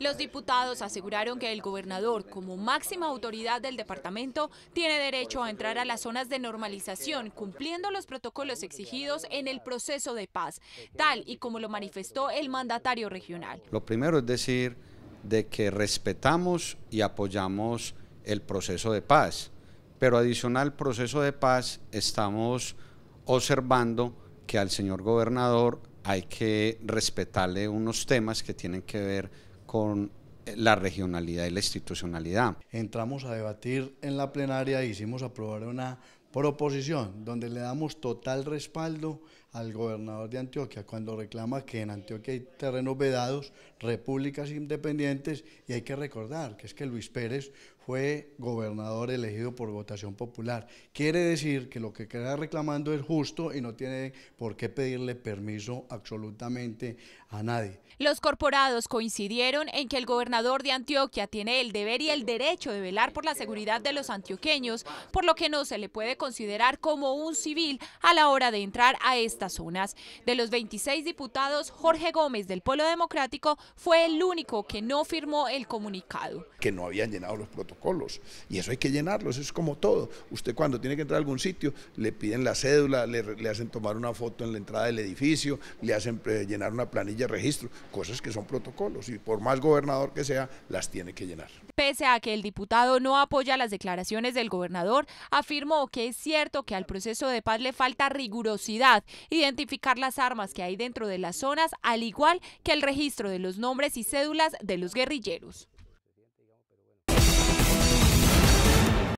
Los diputados aseguraron que el gobernador, como máxima autoridad del departamento, tiene derecho a entrar a las zonas de normalización, cumpliendo los protocolos exigidos en el proceso de paz, tal y como lo manifestó el mandatario regional. Lo primero es decir de que respetamos y apoyamos el proceso de paz, pero adicional al proceso de paz estamos observando que al señor gobernador hay que respetarle unos temas que tienen que ver con eh, la regionalidad y la institucionalidad. Entramos a debatir en la plenaria y hicimos aprobar una proposición donde le damos total respaldo al gobernador de Antioquia cuando reclama que en Antioquia hay terrenos vedados, repúblicas independientes y hay que recordar que es que Luis Pérez fue gobernador elegido por votación popular. Quiere decir que lo que queda reclamando es justo y no tiene por qué pedirle permiso absolutamente a nadie. Los corporados coincidieron en que el gobernador de Antioquia tiene el deber y el derecho de velar por la seguridad de los antioqueños, por lo que no se le puede considerar como un civil a la hora de entrar a este zonas. De los 26 diputados, Jorge Gómez del Polo Democrático fue el único que no firmó el comunicado. Que no habían llenado los protocolos y eso hay que llenarlos, eso es como todo. Usted cuando tiene que entrar a algún sitio, le piden la cédula, le, le hacen tomar una foto en la entrada del edificio, le hacen eh, llenar una planilla de registro, cosas que son protocolos y por más gobernador que sea, las tiene que llenar. Pese a que el diputado no apoya las declaraciones del gobernador, afirmó que es cierto que al proceso de paz le falta rigurosidad identificar las armas que hay dentro de las zonas, al igual que el registro de los nombres y cédulas de los guerrilleros.